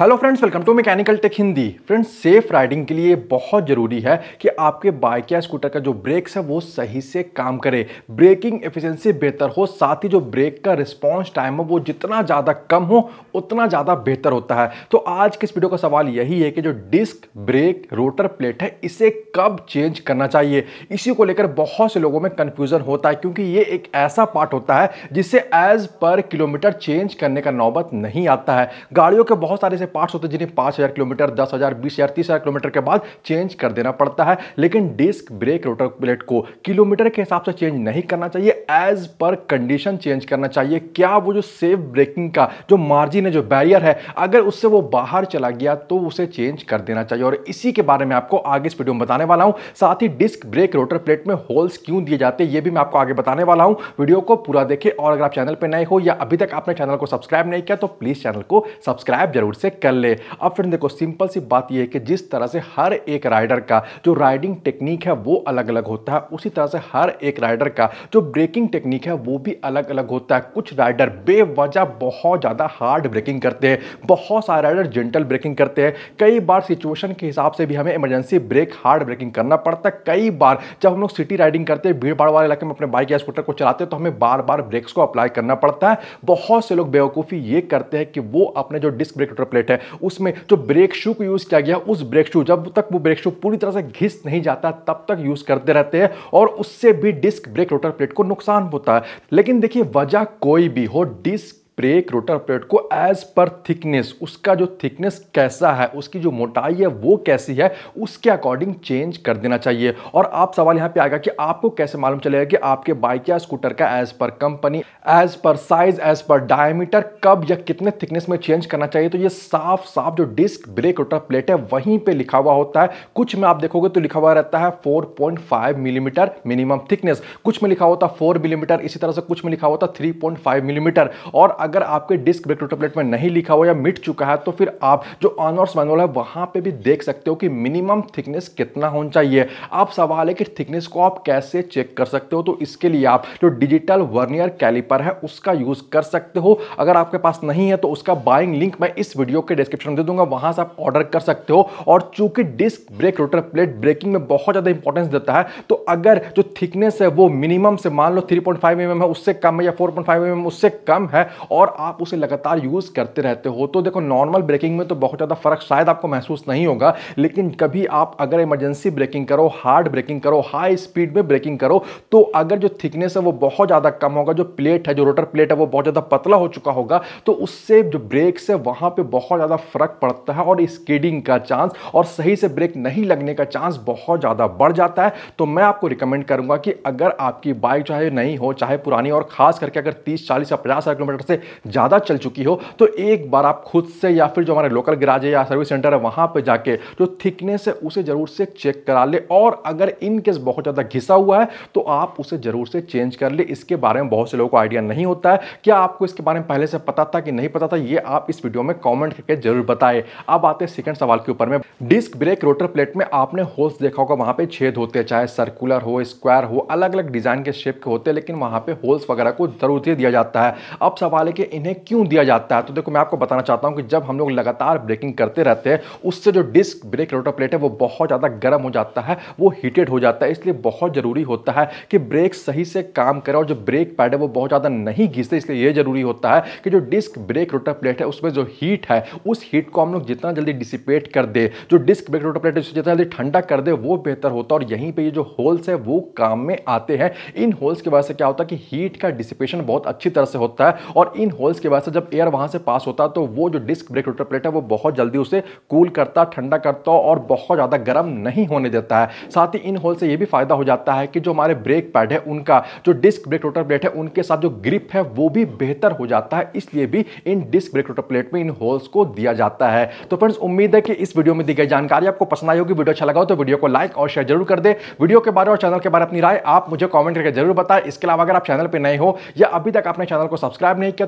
hello friends welcome to mechanical tech Hindi friends safe riding के लिए बहुत ज़रूरी है कि आपके बाइक या स्कूटर का जो ब्रेक्स है वो सही से काम करे ब्रेकिंग एफिशिएंसी बेहतर हो साथ ही जो ब्रेक का रिस्पांस टाइम हो वो जितना ज़्यादा कम हो उतना ज़्यादा बेहतर होता है तो आज के इस वीडियो का सवाल यही है कि जो डिस्क ब्रेक रोटर प्लेट है इसे कब चेंज करना चाहिए इसी को लेकर बहुत से लोगों में कन्फ्यूज़न होता है क्योंकि ये एक ऐसा पार्ट होता है जिससे एज पर किलोमीटर चेंज करने का नौबत नहीं आता है गाड़ियों के बहुत सारे पार्ट्स होते हैं जिन्हें पाँच हज़ार किलोमीटर दस हज़ार बीस हज़ार तीस हज़ार किलोमीटर के बाद चेंज कर देना पड़ता है लेकिन डिस्क ब्रेक रोटर प्लेट को किलोमीटर के हिसाब से चेंज नहीं करना चाहिए एज पर कंडीशन चेंज करना चाहिए क्या वो जो सेफ ब्रेकिंग का जो मार्जिन है जो बैरियर है अगर उससे वो बाहर चला गया तो उसे चेंज कर देना चाहिए और इसी के बारे में आपको आगे इस वीडियो में बताने वाला हूँ साथ ही डिस्क ब्रेक रोटर प्लेट में होल्स क्यों दिए जाते हैं ये भी मैं आपको आगे बताने वाला हूँ वीडियो को पूरा देखें और अगर आप चैनल पर नए हो या अभी तक आपने चैनल को सब्सक्राइब नहीं किया तो प्लीज़ चैनल को सब्सक्राइब जरूर से कर ले अब फ्रेंड देखो सिंपल सी बात यह है कि जिस तरह से हर एक राइडर का जो राइडिंग टेक्निक है वो अलग अलग होता है उसी तरह से हर एक राइडर का जो ब्रेकिंग टेक्निक है वो भी अलग अलग होता है कुछ राइडर बेवजह बहुत ज़्यादा हार्ड ब्रेकिंग करते हैं बहुत सारे राइडर जेंटल ब्रेकिंग करते हैं कई बार सिचुएशन के हिसाब से भी हमें इमरजेंसी ब्रेक हार्ड ब्रेकिंग करना पड़ता है कई बार जब हम लोग सिटी राइडिंग करते हैं भीड़ भाड़ वाले इलाके में अपने बाइक या स्कूटर को चलाते हैं तो हमें बार बार ब्रेक्स को अप्लाई करना पड़ता है बहुत से लोग बेवकूफ़ी ये करते हैं कि वो अपने जो डिस्क ब्रेक प्लेट है उसमें जो ब्रेक शू को यूज़ किया गया उस ब्रेक शू जब तक वो ब्रेक शू पूरी तरह से घिस नहीं जाता तब तक यूज़ करते रहते हैं और उससे भी डिस्क ब्रेक रोटर प्लेट को नुकसान होता है लेकिन देखिए वजह कोई भी हो डिस्क ब्रेक रोटर प्लेट को एज पर थिकनेस उसका जो थिकनेस कैसा है उसकी जो मोटाई है वो कैसी है उसके अकॉर्डिंग चेंज कर देना चाहिए और आप सवाल यहाँ पे आएगा कि आपको कैसे मालूम चलेगा कि आपके बाइक या स्कूटर का as per company as per size as per diameter कब या कितने थिकनेस में चेंज करना चाहिए तो ये साफ साफ जो डिस्क ब्रेक रोटर प्लेट है वहीं पर लिखा हुआ होता है कुछ में आप देखोगे तो लिखा हुआ रहता है फोर मिलीमीटर मिनिमम थिकनेस कुछ में लिखा होता है फोर मिलीमीटर इसी तरह से कुछ में लिखा होता है थ्री मिलीमीटर और अगर आपके डिस्क ब्रेक प्लेट में नहीं लिखा हुआ या मिट चुका है तो फिर आप जो ऑनर्स मैनुअल है वहाँ पर भी देख सकते हो कि मिनिमम थिकनेस कितना होना चाहिए आप सवाल है कि थिकनेस को आप कैसे चेक कर सकते हो तो इसके लिए आप जो डिजिटल वर्नियर कैलिपर है उसका यूज़ कर सकते हो अगर आपके पास नहीं है तो उसका बाइंग लिंक मैं इस वीडियो के डिस्क्रिप्शन में दे दूंगा वहां से आप ऑर्डर कर सकते हो और चूंकि disc brake rotor plate braking में बहुत ज़्यादा इंपॉर्टेंस देता है तो अगर जो थिकनेस है वो मिनिमम से मान लो थ्री पॉइंट mm है उससे कम है या फोर पॉइंट mm उससे कम है और आप उसे लगातार यूज़ करते रहते हो तो देखो नॉर्मल ब्रेकिंग में तो बहुत ज़्यादा फ़र्क शायद आपको महसूस नहीं होगा लेकिन कभी आप अगर इमरजेंसी ब्रेकिंग करो हार्ड ब्रेकिंग करो हाई स्पीड में ब्रेकिंग करो तो अगर जो थिकनेस है वो बहुत ज़्यादा कम होगा जो प्लेट है जो रोटर प्लेट है वो बहुत ज़्यादा पतला हो चुका होगा तो उससे जो ब्रेक से वहाँ पर बहुत ज़्यादा फ़र्क पड़ता है और स्कीडिंग का चांस और सही से ब्रेक नहीं लगने का चांस बहुत ज़्यादा बढ़ जाता है तो मैं आपको रिकमेंड करूँगा कि अगर आपकी बाइक चाहे नई हो चाहे पुरानी और खास करके अगर तीस चालीस या पचास हज़ार किलोमीटर से ज़्यादा चल चुकी हो तो एक बार आप खुद से या फिर जो हमारे लोकल गराज या सर्विस सेंटर है वहाँ पर जाके जो थिकनेस है उसे ज़रूर से चेक करा ले और अगर इनकेस बहुत ज़्यादा घिसा हुआ है तो आप उसे ज़रूर से चेंज कर ले इसके बारे में बहुत से लोगों को आइडिया नहीं होता है क्या आपको इसके बारे में पहले से पता था कि नहीं पता था ये आप इस वीडियो में कॉमेंट करके जरूर बताएं अब आते हैं सेकंड सवाल के ऊपर में डिस्क ब्रेक रोटर प्लेट में आपने होल्स देखा होगा वहाँ पे छेद होते हैं चाहे सर्कुलर हो स्क्वायर हो अलग अलग डिज़ाइन के शेप के होते हैं लेकिन वहाँ पे होल्स वगैरह को जरूर दिया जाता है अब सवाल वाले कि इन्हें क्यों दिया जाता है तो देखो मैं आपको बताना चाहता हूँ कि जब हम लोग लगातार ब्रेकिंग करते रहते हैं उससे जो डिस्क ब्रेक रोटर प्लेट है वो बहुत ज़्यादा गर्म हो जाता है वो हीटेड हो जाता है इसलिए बहुत ज़रूरी होता है कि ब्रेक सही से काम करे और जो ब्रेक पैड है वो बहुत ज़्यादा नहीं घिसते इसलिए ये ज़रूरी होता है कि जो डिस्क ब्रेक रोटर प्लेट है उसमें जो हीट है उस हीट को हम लोग जितना जल्दी डिसिपेट कर दे जो डिस्क ब्रेक रोटर प्लेट है उसे जितना जल्दी ठंडा कर दे वो बेहतर होता है और यहीं पर ये जो होल्स है वो काम में आते हैं इन होल्स की वजह से क्या होता है कि हीट का डिसिपेशन बहुत अच्छी तरह से होता है और इन होल्स के वजह से जब एयर वहाँ से पास होता तो वो जो डिस्क ब्रेक रोटर प्लेट है वो बहुत जल्दी उसे कूल करता ठंडा करता और बहुत ज़्यादा गर्म नहीं होने देता है साथ ही इन होल से ये भी फायदा हो जाता है कि जो हमारे ब्रेक पैड है उनका जो डिस्क ब्रेक रोटर प्लेट है उनके साथ जो ग्रिप है वो भी बेहतर हो जाता है इसलिए भी इन डिस्क ब्रेक रोटर प्लेट में इन होल्स को दिया जाता है तो फ्रेंड्स उम्मीद है कि इस वीडियो में दी गई जानकारी आपको पसंद आई होगी वीडियो अच्छा लगा हो तो वीडियो को लाइक और शेयर जरूर कर दे वीडियो के बारे और चैनल के बारे में अपनी राय आप मुझे कॉमेंट करके जरूर बताएं इसके अलावा अगर आप चैनल पर नए हो या अभी तक आपने चैनल को सब्सक्राइब नहीं किया